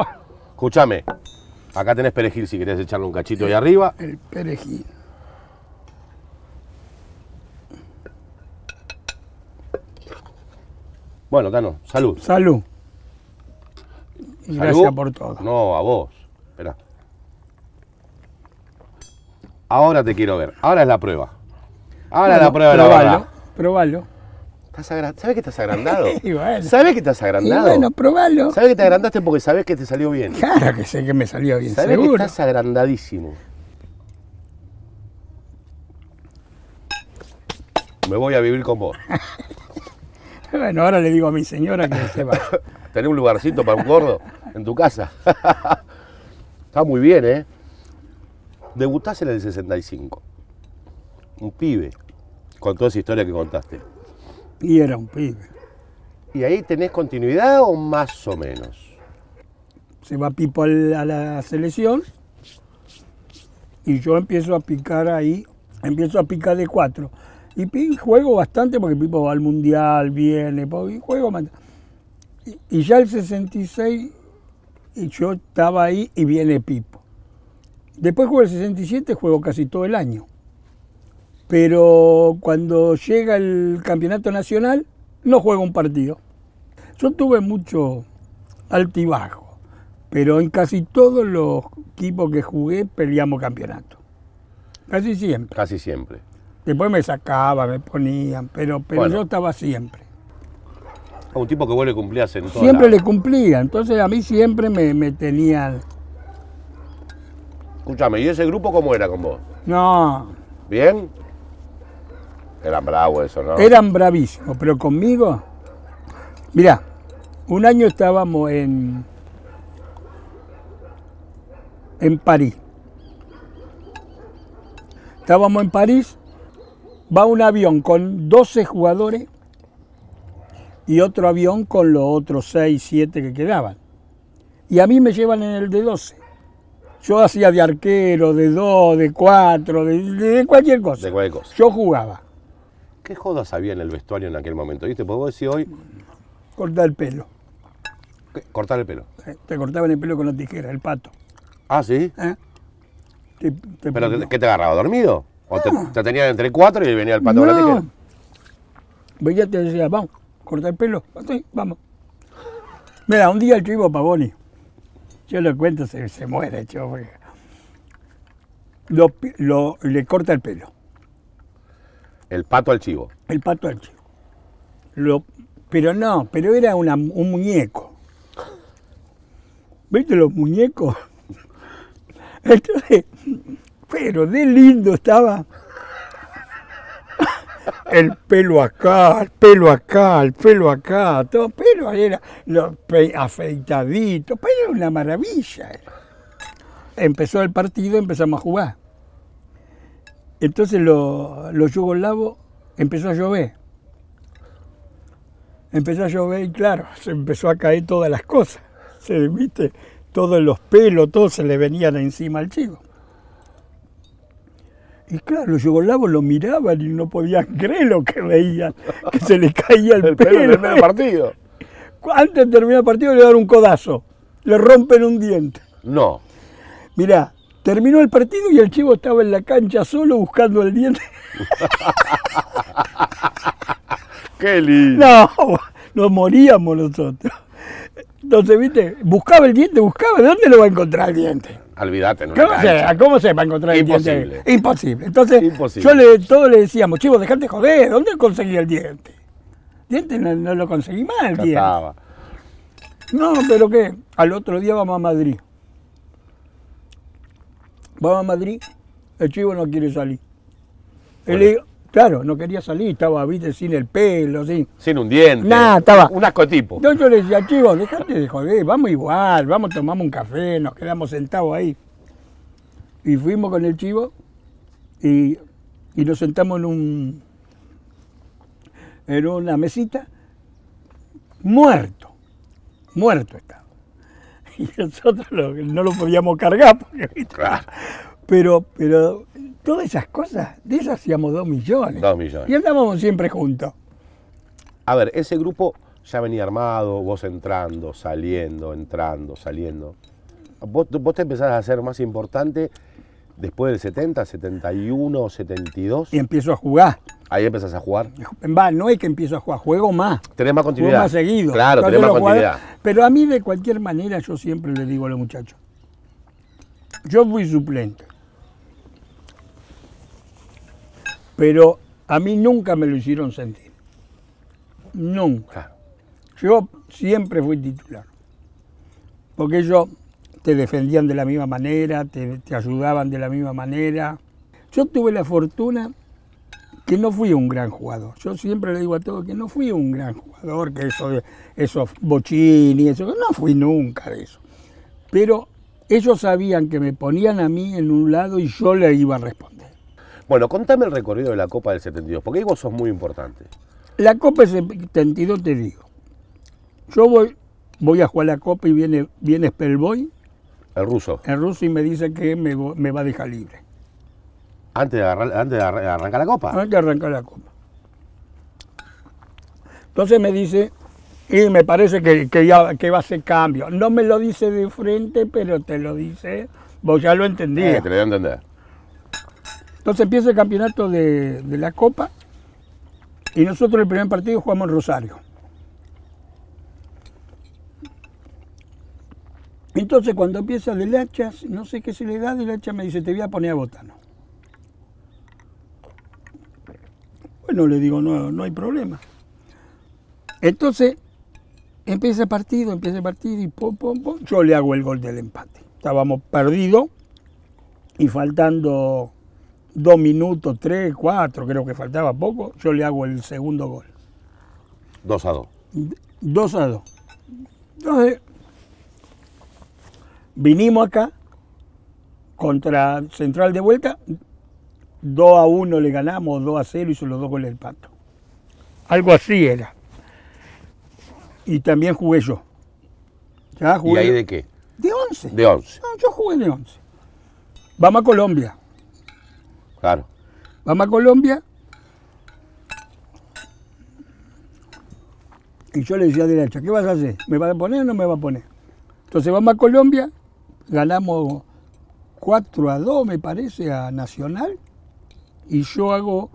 Escúchame, Acá tenés perejil si querés echarle un cachito ahí arriba. El perejil. Bueno, Tano, salud. Salud. gracias por todo. No, a vos. espera. Ahora te quiero ver. Ahora es la prueba. Ahora es la prueba probalo, de la Probalo. ¿Sabes que estás agrandado? bueno, ¿Sabes que estás agrandado? bueno, probalo. ¿Sabes que te agrandaste porque sabes que te salió bien? Claro que sé que me salió bien, ¿Sabes que estás agrandadísimo? Me voy a vivir con vos. bueno, ahora le digo a mi señora que se va. ¿Tenés un lugarcito para un gordo en tu casa? Está muy bien, ¿eh? Debutás en el 65. Un pibe. Con toda esa historia que contaste. Y era un pibe. ¿Y ahí tenés continuidad o más o menos? Se va Pipo a la, selección y yo empiezo a picar ahí, empiezo a picar de cuatro. Y juego bastante porque Pipo va al mundial, viene, juego y, y ya el 66 y yo estaba ahí y viene Pipo. Después juego el 67, juego casi todo el año pero cuando llega el campeonato nacional no juega un partido. Yo tuve mucho altibajo, pero en casi todos los equipos que jugué peleamos campeonato. Casi siempre. Casi siempre. Después me sacaban, me ponían, pero, pero yo estaba siempre. A un tipo que vos le cumplías en Siempre le cumplía, entonces a mí siempre me, me tenían. Escúchame, ¿y ese grupo cómo era con vos? No. ¿Bien? Eran bravos eso, ¿no? Eran bravísimos, pero conmigo. Mirá, un año estábamos en. en París. Estábamos en París, va un avión con 12 jugadores y otro avión con los otros 6, 7 que quedaban. Y a mí me llevan en el de 12. Yo hacía de arquero, de 2, de 4, cualquier cosa. De cualquier cosa. Yo jugaba. ¿Qué jodas había en el vestuario en aquel momento? ¿Viste? ¿Puedo decir hoy. Cortar el pelo. ¿Cortar el pelo? Eh, te cortaban el pelo con la tijera, el pato. ¿Ah, sí? ¿Eh? ¿Pero qué te agarraba? ¿Dormido? ¿O te, tenía entre cuatro y venía el pato con la tijera? Pues ya te decía, vamos, cortar el pelo. vamos. Mira, un día el chivo Pavoni, yo le cuento, se, muere, le corta el pelo. El pato al chivo. El pato al chivo. Lo, pero no, pero era un muñeco. ¿Viste los muñecos? Entonces, pero de lindo estaba. El pelo acá, el pelo acá, el pelo acá, todo, pero era afeitadito, pero era una maravilla. Empezó el partido, empezamos a jugar. Entonces los lo yugoslavos empezó a llover. Empezó a llover y claro, se empezó a caer todas las cosas. Se, ¿viste? Todos los pelos, todo se le venían encima al chico. Y claro, los yugoslavos lo miraban y no podían creer lo que veían, que se le caía el, el pelo. pelo del partido. Antes de terminar el partido le dan un codazo, le rompen un diente. No. Mirá, Terminó el partido y el chivo estaba en la cancha solo buscando el diente. ¡Qué lindo! No, nos moríamos nosotros. Entonces, viste, buscaba el diente, buscaba, dónde lo va a encontrar el diente? Olvídate, no. ¿Cómo, ¿Cómo se va a encontrar el diente? Imposible. Entonces, yo le, le decíamos, chivo, dejate joder, ¿dónde conseguí el diente? Diente no, lo conseguí mal, el No, pero ¿qué? al otro día vamos a Madrid. Vamos a Madrid, el chivo no quiere salir. le dijo: claro, no quería salir, estaba, viste, sin el pelo, sin... Sin un diente. Nada, estaba... Un ascotipo. Entonces yo le decía, chivo, dejate de joder, vamos igual, vamos, tomamos un café, nos quedamos sentados ahí. Y fuimos con el chivo y, y nos sentamos en un... en una mesita, muerto, muerto estaba. y nosotros no lo podíamos cargar. Pero, pero todas esas cosas, de esas hacíamos dos millones. Dos millones. Y andábamos siempre juntos. A ver, ese grupo ya venía armado, vos entrando, saliendo, entrando, saliendo. Vos, vos te empezás a hacer más importante después del 70, 71, 72. Y empiezo a jugar. Ahí empezás a jugar. no es que empiezo a jugar, juego más. Tenés más continuidad. Juego más seguido. Claro, tenés más continuidad. Pero a mí, de cualquier manera, yo siempre le digo a los muchachos: yo fui suplente. Pero a mí nunca me lo hicieron sentir. Nunca. Yo siempre fui titular. Porque yo te defendían de la misma manera, te, ayudaban de la misma manera. Yo tuve la fortuna que no fui un gran jugador. Yo siempre le digo a todos que no fui un gran jugador, que eso, esos bochini, eso, no fui nunca de eso. Pero ellos sabían que me ponían a mí en un lado y yo le iba a responder. Bueno, contame el recorrido de la Copa del 72, porque ahí vos sos muy importante. La Copa del 72, te digo. Yo voy, voy a jugar la Copa y viene, viene Spellboy el ruso. El ruso y me dice que me, va a dejar libre. Antes de, arrancar la copa. Antes de arrancar la copa. Entonces me dice, y me parece que, ya, que va a ser cambio. No me lo dice de frente, pero te lo dice, vos ya lo entendí Sí, eh, te lo voy entender. Entonces empieza el campeonato de, de la Copa y nosotros el primer partido jugamos en Rosario. Entonces cuando empieza de hacha, no sé qué se le da, de hacha me dice, te voy a poner a botano. Bueno, le digo, no, no hay problema. Entonces, empieza el partido, empieza el partido y pom, pom, pom, yo le hago el gol del empate. Estábamos perdidos y faltando dos minutos, tres, cuatro, creo que faltaba poco, yo le hago el segundo gol. Dos a dos. Dos a dos. Entonces, vinimos acá contra Central de vuelta, 2 a 1 le ganamos, 2 a 0 hizo los dos goles del pato. Algo así era. Y también jugué yo. Ya jugué ¿Y ahí de qué? De 11. De 11. yo jugué de 11. Vamos a Colombia. Claro. Vamos a Colombia. Y yo le decía a Derecha, ¿qué vas a hacer? ¿Me vas a poner o no me vas a poner? Entonces vamos a Colombia ganamos 4 a 2, me parece, a Nacional. Y yo hago,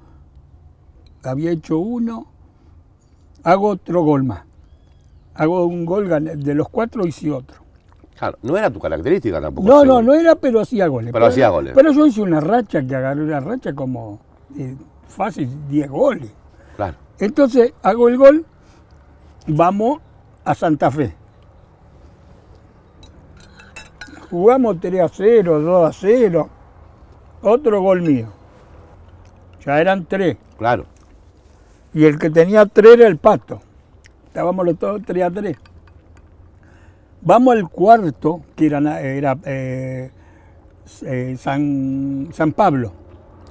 había hecho uno, hago otro gol más. Hago un gol, de los cuatro hice otro. Claro, no era tu característica tampoco. No, no, no era, pero hacía goles. Pero, hacía goles. Pero yo hice una racha que agarré una racha como eh, fácil, 10 goles. Claro. Entonces hago el gol, vamos a Santa Fe. Jugamos 3 a 0, 2 a 0. Otro gol mío. Ya eran 3. Claro. Y el que tenía 3 era el pato. Estábamos los todos 3 a 3. Vamos al cuarto, que era, eh, eh, San, San Pablo.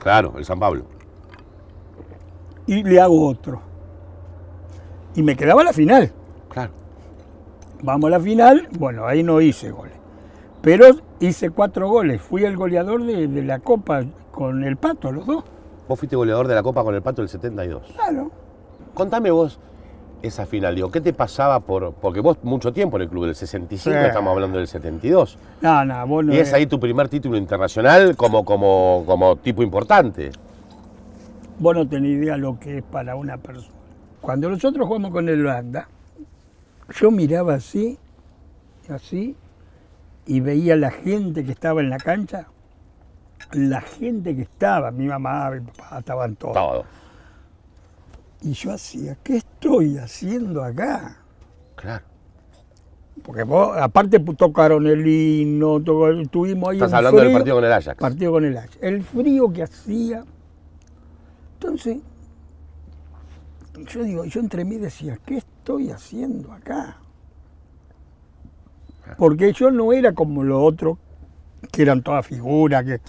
Claro, el San Pablo. Y le hago otro. Y me quedaba la final. Claro. Vamos a la final, bueno, ahí no hice goles. Pero hice cuatro goles. Fui el goleador de, la Copa con el Pato, los dos. Vos fuiste goleador de la Copa con el Pato del 72. Claro. Contame vos esa final, digo, ¿qué te pasaba por...? Porque vos mucho tiempo en el club, del 65, estamos hablando del 72. No, no, vos no... Y es ahí tu primer título internacional como, como, como tipo importante. Vos no tenés idea lo que es para una persona. Cuando nosotros jugamos con el banda, yo miraba así, así, y veía la gente que estaba en la cancha, la gente que estaba, mi mamá, mi papá, estaban todos. Y yo hacía, ¿qué estoy haciendo acá? Claro. Porque vos, aparte pues, tocaron el himno, estuvimos ahí. Estás hablando del partido con el Ajax. Partido con el Ajax. El frío que hacía. Entonces, yo digo, yo entre mí decía, ¿qué estoy haciendo acá? Porque yo no era como los otros, que eran todas figuras, que...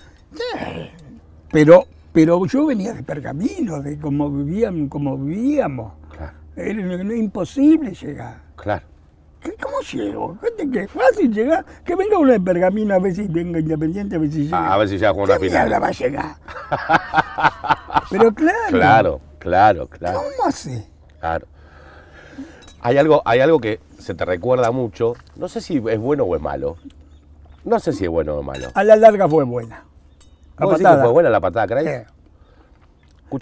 Pero, pero yo venía de Pergamino, de cómo vivían, como vivíamos. Claro. Era, imposible llegar. Claro. ¿Cómo llego? que es fácil llegar. Que venga uno de Pergamino a ver si venga Independiente, a ver si llega. Ah, a ver si llega con una final. va a llegar. pero claro. Claro, claro, claro. ¿Cómo así? Claro. Hay algo, hay algo que, se te recuerda mucho. No sé si es bueno o es malo. No sé si es bueno o malo. A la larga fue buena. La patada. fue buena la patada, crees?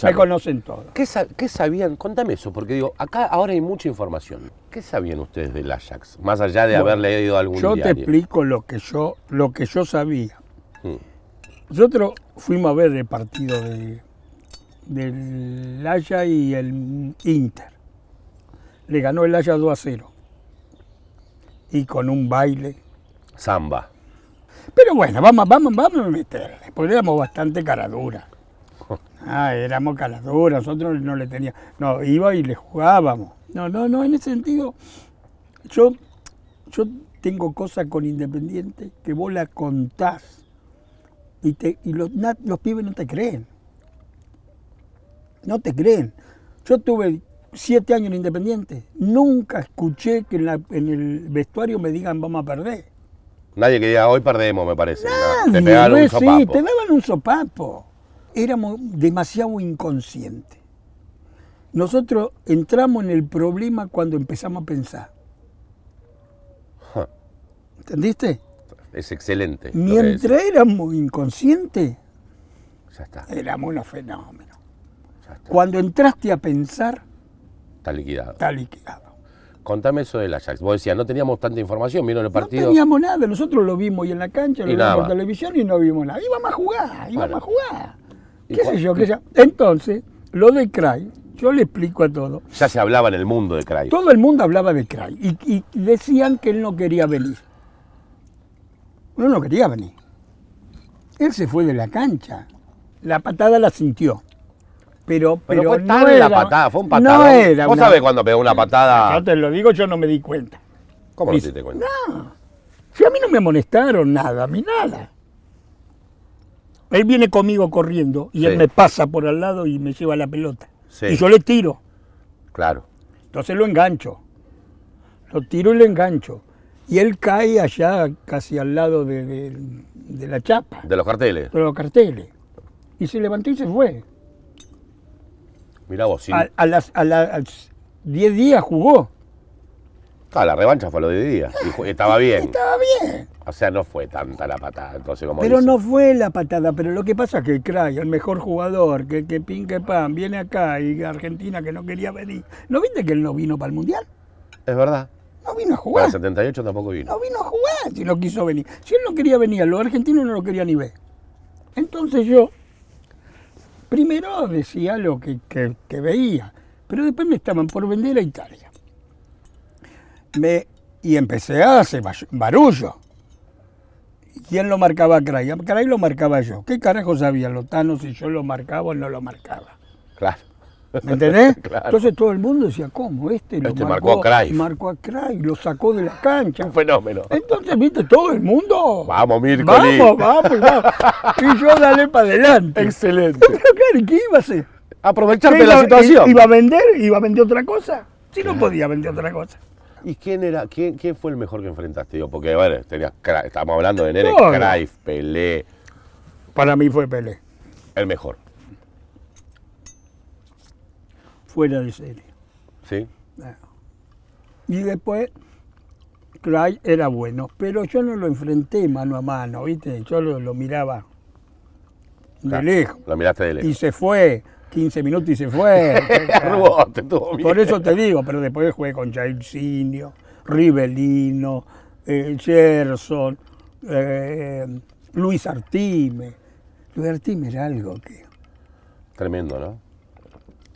Me conocen todos. ¿Qué, sabían? Contame eso, porque digo, acá ahora hay mucha información. ¿Qué sabían ustedes del Ajax? Más allá de haber leído algún Yo te explico lo que yo, lo que yo sabía. Mm. Nosotros fuimos a ver el partido de, del Ajax y el Inter. Le ganó el Ajax 2 a 0 y con un baile. Samba. Pero bueno, vamos, vamos, vamos a meterle, porque éramos bastante caradura. Ah, éramos caraduras nosotros no le teníamos. No, iba y le jugábamos. No, no, no, en ese sentido, yo, yo tengo cosas con Independiente que vos la contás y, te, y los, los pibes no te creen. No te creen. Yo tuve siete años en Independiente. Nunca escuché que en, el vestuario me digan vamos a perder. Nadie que diga hoy perdemos, me parece. un sopapo. Sí, te un sopapo. Éramos demasiado inconscientes. Nosotros entramos en el problema cuando empezamos a pensar. ¿Entendiste? Es excelente. Mientras éramos inconscientes, éramos unos fenómenos. Cuando entraste a pensar, Está liquidado. Está liquidado. Contame eso de la Ajax. Vos decías, no teníamos tanta información, vino el partido. No teníamos nada, nosotros lo vimos y en la cancha, lo vimos por televisión y no vimos nada. Íbamos a jugar, íbamos a jugar. ¿Qué sé yo? Entonces, lo de Cray, yo le explico a todo. Ya se hablaba en el mundo de Cray. Todo el mundo hablaba de Cray y, y decían que él no quería venir. No, no quería venir. Él se fue de la cancha. La patada la sintió. Pero, pero, fue no la patada, fue un patada. No ¿Vos sabés cuando pegó una patada? Yo te lo digo, yo no me di cuenta. ¿Cómo no te cuenta? No. Si a mí no me amonestaron nada, a mí nada. Él viene conmigo corriendo y él me pasa por al lado y me lleva la pelota. Y yo le tiro. Claro. Entonces lo engancho. Lo tiro y lo engancho. Y él cae allá casi al lado de la chapa. De los carteles. De los carteles. Y se levantó y se fue. Mirá vos, sí. A, a las 10 días jugó. Ah, la revancha fue a los 10 días. Y estaba bien. estaba bien. O sea, no fue tanta la patada, entonces Pero no fue la patada, pero lo que pasa es que el el mejor jugador, que, que pan, viene acá y Argentina que no quería venir. ¿No viste que él no vino para el Mundial? Es verdad. No vino a jugar. Para 78 tampoco vino. No vino a jugar si no quiso venir. Si él no quería venir, los argentinos no lo querían ni ver. Entonces yo Primero decía lo que, veía, pero después me estaban por vender a Italia. Me, y empecé a hacer barullo. ¿Quién lo marcaba a Cray? lo marcaba yo. ¿Qué carajo sabía Lotano si yo lo marcaba o no lo marcaba? Claro. ¿Me entendés? Entonces todo el mundo decía, ¿cómo? Este lo este marcó, a Craig. Marcó a Craig, lo sacó de la cancha. Un fenómeno. Entonces, viste, todo el mundo. Vamos, Mirko. Vamos, vamos, vamos. y yo dale para adelante. Excelente. Pero claro, ¿qué iba a hacer? Aprovecharte de la situación. ¿Iba a vender? ¿Iba a vender otra cosa? si no podía vender otra cosa. ¿Y quién era, quién, fue el mejor que enfrentaste? Yo, porque, tenías, estamos hablando de Nere, Craig, Pelé. Para mí fue Pelé. El mejor fuera de serie. Sí. Ah. Y después, Clyde era bueno, pero yo no lo enfrenté mano a mano, ¿viste? Yo lo, miraba de lejos. Lo miraste de lejos. Y se fue, 15 minutos y se fue. Por eso te digo, pero después jugué con Jairzinho, Rivelino, eh, Gerson, eh, Luis Artime. Luis Artime era algo que... Tremendo, ¿no?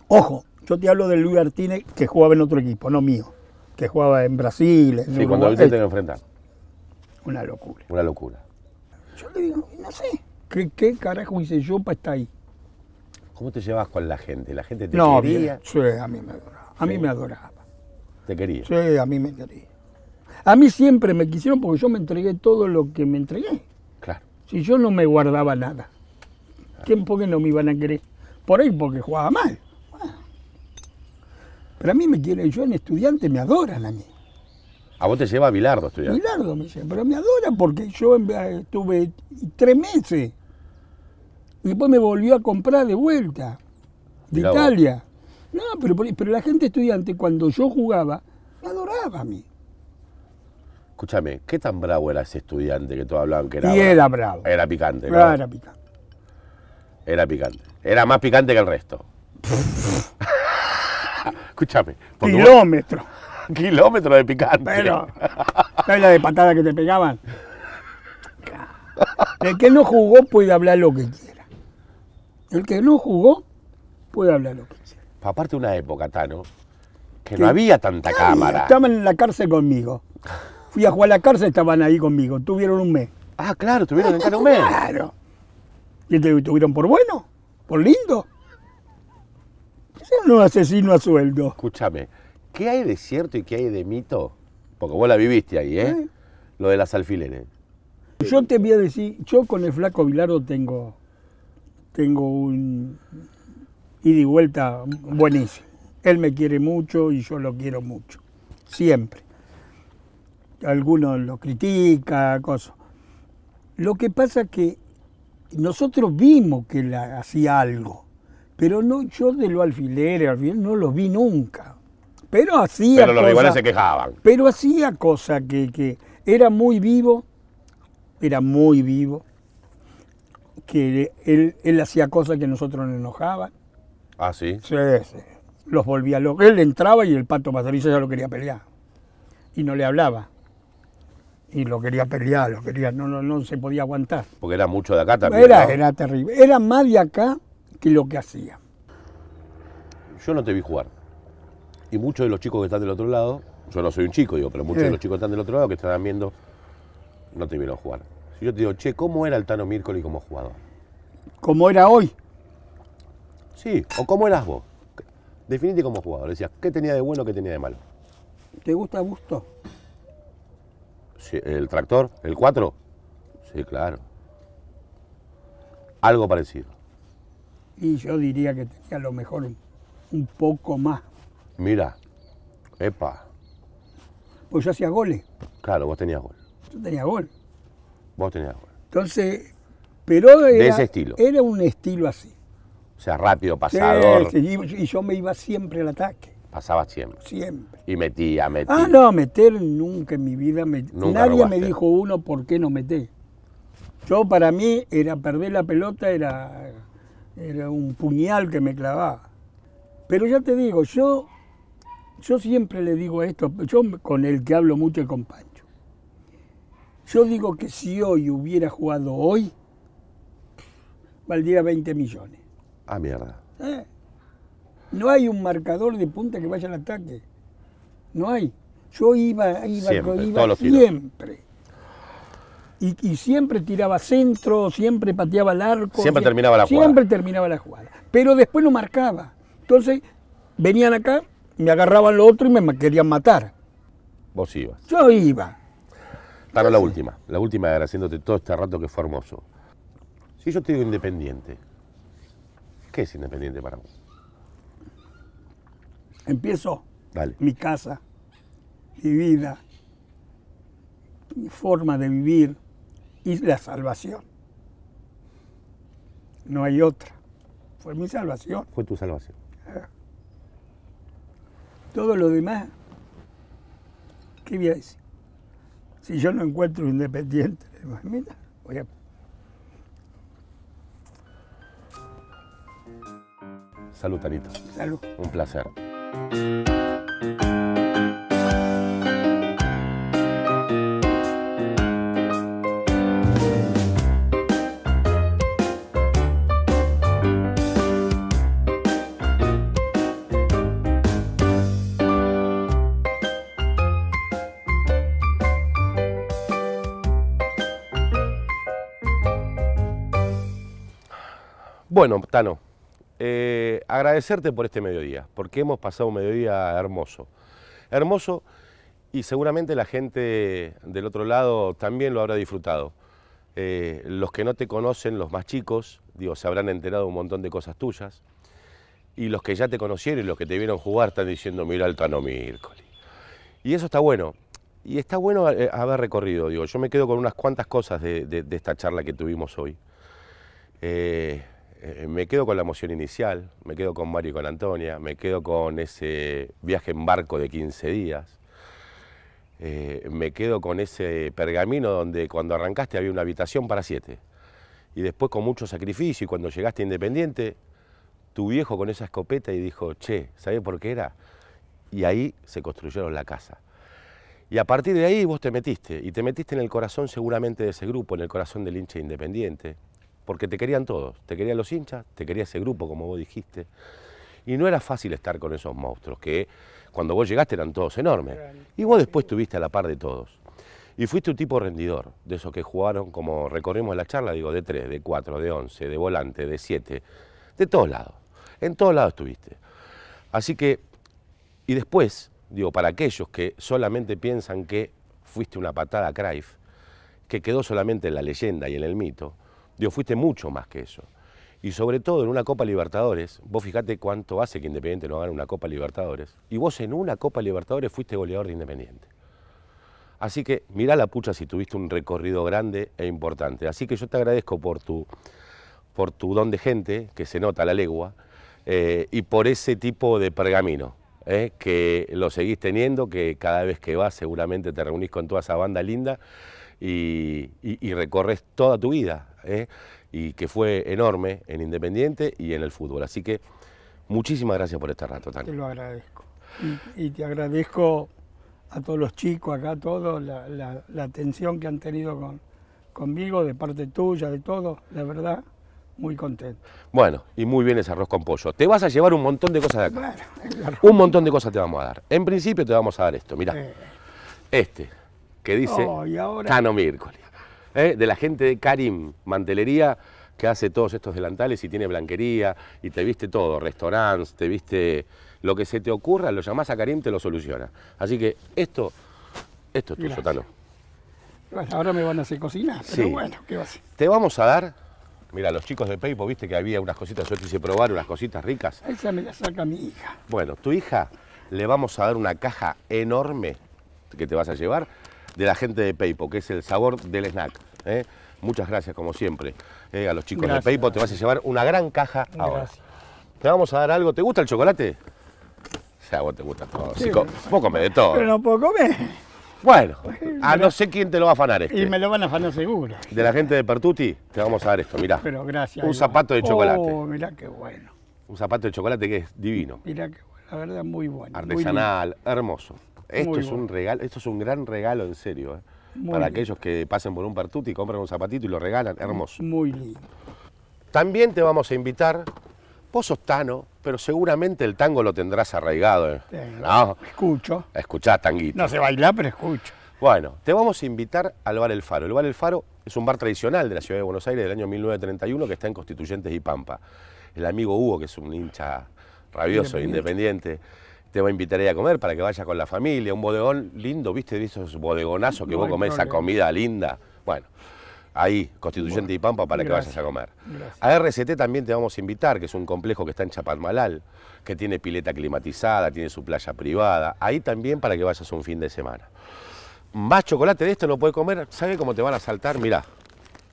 Ojo, yo te hablo de Luis Artine, que jugaba en otro equipo, no mío, que jugaba en Brasil. En sí, cuando ahorita te enfrentar. Una locura. Una locura. Yo le digo, no sé, ¿qué, carajo hice yo para estar ahí? ¿Cómo te llevas con la gente? ¿La gente te no, quería? sí, a mí me adoraba. A mí me adoraba. ¿Te quería? Sí, a mí me quería. A mí siempre me quisieron porque yo me entregué todo lo que me entregué. Claro. Si yo no me guardaba nada, ¿quién por qué no me iban a querer? Por ahí porque jugaba mal. Pero a mí me quieren, yo en estudiante me adoran a mí. ¿A vos te lleva Bilardo estudiante Bilardo me lleva, pero me adora porque yo estuve tres meses. Y después me volvió a comprar de vuelta, de Italia. No, pero, la gente estudiante, cuando yo jugaba, me adoraba a mí. Escúchame, ¿qué tan bravo era ese estudiante que todos hablaban que era? era bravo. Era picante, ¿no? Era picante. Era picante. Era más picante que el resto. Escúchame. kilómetro, kilómetro de picante. Pero, ¿sabes la de patada que te pegaban? El que no jugó puede hablar lo que quiera. El que no jugó puede hablar lo que quiera. Aparte una época, Tano, que, no había tanta cámara. Estaban en la cárcel conmigo. Fui a jugar a la cárcel, estaban ahí conmigo. Tuvieron un mes. Ah, claro, tuvieron en estar un mes. Claro. ¿Y te tuvieron por bueno? ¿Por lindo? Es un asesino a sueldo. Escúchame, ¿qué hay de cierto y qué hay de mito? Porque vos la viviste ahí, ¿eh? eh. Lo de las alfileres. Yo te voy a decir, yo con el flaco Vilardo tengo, tengo un ida y vuelta buenísimo. Él me quiere mucho y yo lo quiero mucho, siempre. Algunos lo critica, cosas. Lo que pasa es que nosotros vimos que él hacía algo. Pero no, yo de los alfileres, no los vi nunca. Pero hacía Pero los se quejaban. Pero hacía cosas que, era muy vivo, era muy vivo, que él, hacía cosas que nosotros nos enojaban. Ah, sí. Sí, sí. Los volvía locos. Él entraba y el pato pastorizo ya lo quería pelear. Y no le hablaba. Y lo quería pelear, lo quería, no, no, no se podía aguantar. Porque era mucho de acá también. Era, era terrible. Era más de acá que lo que hacía. Yo no te vi jugar. Y muchos de los chicos que están del otro lado, yo no soy un chico, digo, pero muchos de los chicos que están del otro lado que están viendo, no te vieron jugar. Si yo te digo, che, ¿cómo era el Tano Miércoles como jugador? ¿Cómo era hoy? Sí, o cómo eras vos. Definite como jugador. Decías, ¿qué tenía de bueno, qué tenía de malo? ¿Te gusta Busto? Sí, ¿El tractor? ¿El 4? Sí, claro. Algo parecido y yo diría que tenía a lo mejor un poco más. Mira, epa. Pues yo hacía goles. Claro, vos tenías gol. Yo tenía gol. Vos tenías gol. Entonces, pero era, de ese estilo. era un estilo así. O sea, rápido, pasador. y yo me iba siempre al ataque. Pasaba siempre. Siempre. Y metía, ah, metía. Ah, no, meter nunca en mi vida. Nadie me dijo uno por qué no meté. Yo para mí era perder la pelota, era era un puñal que me clavaba. Pero ya te digo, yo, yo siempre le digo esto, yo con el que hablo mucho es con Pancho. Yo digo que si hoy hubiera jugado hoy, valdría 20 millones. Ah, mierda. Eh, no hay un marcador de punta que vaya al ataque. No hay. Yo iba, iba, iba siempre. Y, siempre tiraba centro, siempre pateaba el arco. Siempre terminaba la jugada. Siempre terminaba la jugada. Pero después lo marcaba. Entonces, venían acá, me agarraban lo otro y me querían matar. Vos ibas. Yo iba. Para la última. La última agradeciéndote todo este rato que fue hermoso. Si yo estoy independiente, ¿qué es independiente para mí? Empiezo. Mi casa, mi vida, mi forma de vivir y la salvación. No hay otra. Fue mi salvación. Fue tu salvación. Ah. Todo lo demás, ¿qué voy a decir? Si yo no encuentro independiente, mira, voy a... Salud, Salud. Un placer. Bueno, Tano, eh, agradecerte por este mediodía, porque hemos pasado un mediodía hermoso. Hermoso y seguramente la gente del otro lado también lo habrá disfrutado. Eh, los que no te conocen, los más chicos, digo, se habrán enterado un montón de cosas tuyas. Y los que ya te conocieron y los que te vieron jugar están diciendo, mira el Tano miércoles. Y eso está bueno. Y está bueno eh, haber recorrido, digo. Yo me quedo con unas cuantas cosas de, de esta charla que tuvimos hoy. Eh, eh, me quedo con la emoción inicial, me quedo con Mario y con Antonia, me quedo con ese viaje en barco de 15 días, eh, me quedo con ese pergamino donde cuando arrancaste había una habitación para siete. Y después con mucho sacrificio y cuando llegaste Independiente, tu viejo con esa escopeta y dijo, che, ¿sabés por qué era? Y ahí se construyeron la casa. Y a partir de ahí vos te metiste, y te metiste en el corazón seguramente de ese grupo, en el corazón del hincha independiente, porque te querían todos, te querían los hinchas, te quería ese grupo, como vos dijiste. Y no era fácil estar con esos monstruos, que cuando vos llegaste eran todos enormes. Y vos después estuviste a la par de todos. Y fuiste un tipo rendidor, de esos que jugaron, como recorrimos la charla, digo, de 3, de 4, de 11, de volante, de 7, de todos lados. En todos lados estuviste. Así que, y después, digo, para aquellos que solamente piensan que fuiste una patada a que quedó solamente en la leyenda y en el mito, Digo, fuiste mucho más que eso. Y sobre todo en una Copa Libertadores, vos fijate cuánto hace que Independiente no gane una Copa Libertadores, y vos en una Copa Libertadores fuiste goleador de Independiente. Así que mirá la pucha si tuviste un recorrido grande e importante. Así que yo te agradezco por tu, por tu don de gente, que se nota la legua, eh, y por ese tipo de pergamino, eh, que lo seguís teniendo, que cada vez que vas seguramente te reunís con toda esa banda linda y recorres toda tu vida ¿eh? y que fue enorme en Independiente y en el fútbol. Así que muchísimas gracias por este rato, también Te lo agradezco. Y, te agradezco a todos los chicos acá, todos, la, atención que han tenido con, conmigo, de parte tuya, de todo, la verdad muy contento. Bueno, y muy bien ese arroz con pollo. Te vas a llevar un montón de cosas de acá. un montón de cosas te vamos a dar. En principio te vamos a dar esto, mira eh. Este, que dice oh, Cano ¿eh? de la gente de Karim, mantelería, que hace todos estos delantales y tiene blanquería y te viste todo, restaurantes, te viste lo que se te ocurra, lo llamás a Karim, te lo soluciona. Así que esto, esto es tu sótano. Ahora me van a hacer cocina, pero bueno, ¿qué va a Te vamos a dar, mira, los chicos de Paypo, viste que había unas cositas, yo te hice probar unas cositas ricas. Esa me la saca mi hija. Bueno, tu hija le vamos a dar una caja enorme que te vas a llevar de la gente de Peipo, que es el sabor del snack. ¿eh? Muchas gracias, como siempre. ¿eh? A los chicos de Peipo te vas a llevar una gran caja ahora. Te vamos a dar algo. ¿Te gusta el chocolate? sea, vos te gusta todo. Sí, vos de todo. Pero no puedo comer. Bueno, a no sé quién te lo va a afanar este. Y me lo van a afanar seguro. De la gente de Pertuti, te vamos a dar esto, mirá. Pero gracias. Un zapato de chocolate. Oh, mirá qué bueno. Un zapato de chocolate que es divino. Mirá qué bueno, la verdad, muy bueno. Artesanal, hermoso. Esto es un regalo, esto es un gran regalo, en serio. ¿eh? Para aquellos que pasen por un partuti y compran un zapatito y lo regalan, hermoso. Muy lindo. También te vamos a invitar, vos sos tano, pero seguramente el tango lo tendrás arraigado. ¿eh? eh no Escucho. Escuchás tanguito. No se baila pero escucho. Bueno, te vamos a invitar al Bar El Faro. El Bar El Faro es un bar tradicional de la ciudad de Buenos Aires del año 1931 que está en Constituyentes y Pampa. El amigo Hugo, que es un hincha rabioso e independiente te va a invitar a comer para que vayas con la familia, un bodegón lindo, ¿viste? De esos bodegonazos que vos comés esa comida linda. Bueno, ahí, Constituyente y Pampa, para que vayas a comer. A RCT también te vamos a invitar, que es un complejo que está en Chapalmalal, que tiene pileta climatizada, tiene su playa privada. Ahí también para que vayas un fin de semana. Más chocolate de esto no puede comer, ¿sabe cómo te van a saltar? Mirá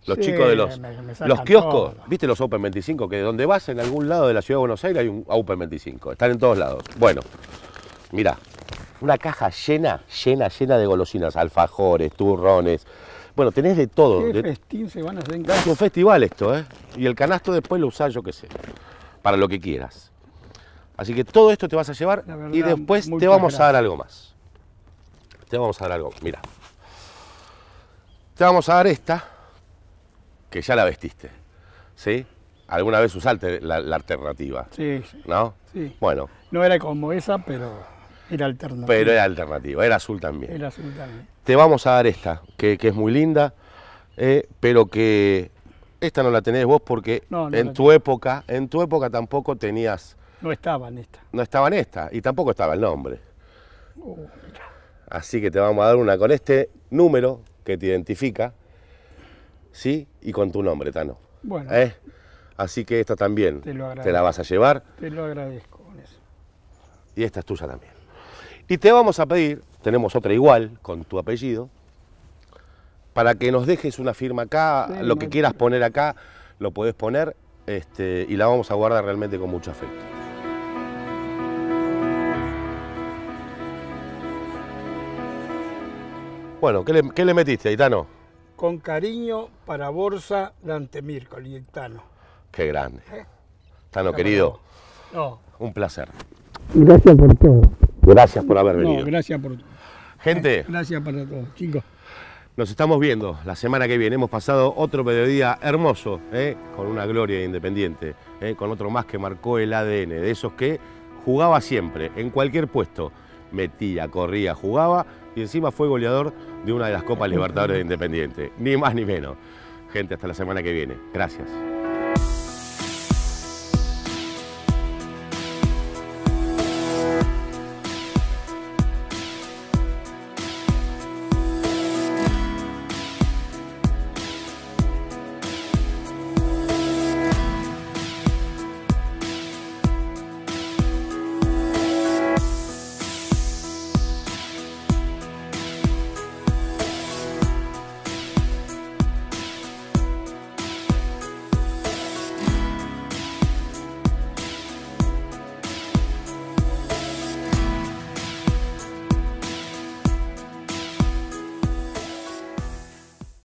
los chicos de los, los kioscos, ¿viste los Open 25? Que donde vas, en algún lado de la ciudad de Buenos Aires hay un Open 25. Están en todos lados. Bueno, mira una caja llena, llena, llena de golosinas, alfajores, turrones. Bueno, tenés de todo. ¿Qué van a hacer Es un festival esto, ¿eh? Y el canasto después lo usás, yo qué sé, para lo que quieras. Así que todo esto te vas a llevar y después te vamos a dar algo más. Te vamos a dar algo mira. Te vamos a dar esta que ya la vestiste. ¿Sí? Alguna vez usaste la, alternativa. Sí, sí. ¿No? Sí. Bueno. No era como esa, pero era alternativa. Pero era alternativa, era azul también. Era azul también. Te vamos a dar esta, que, es muy linda, eh, pero que esta no la tenés vos porque en tu época, en tu época tampoco tenías. No estaban en esta. No estaba en esta y tampoco estaba el nombre. Oh, Así que te vamos a dar una con este número que te identifica ¿sí? Y con tu nombre, Tano. Bueno. ¿Eh? Así que esta también te, la vas a llevar. Te lo agradezco Y esta es tuya también. Y te vamos a pedir, tenemos otra igual, con tu apellido, para que nos dejes una firma acá, lo que quieras poner acá, lo puedes poner este, y la vamos a guardar realmente con mucho afecto. Bueno, ¿qué le, qué le metiste, con cariño para Borsa Dante Mircoli y Tano. Qué grande. ¿Eh? Tano, querido. Un placer. Gracias por todo. Gracias por haber venido. No, gracias por todo. Gente. Eh, gracias para todos, chicos. Nos estamos viendo la semana que viene. Hemos pasado otro mediodía hermoso, ¿eh? con una gloria independiente, con otro más que marcó el ADN, de esos que jugaba siempre, en cualquier puesto. Metía, corría, jugaba y encima fue goleador de una de las Copas Libertadores de Independiente. Ni más ni menos. Gente, hasta la semana que viene. Gracias.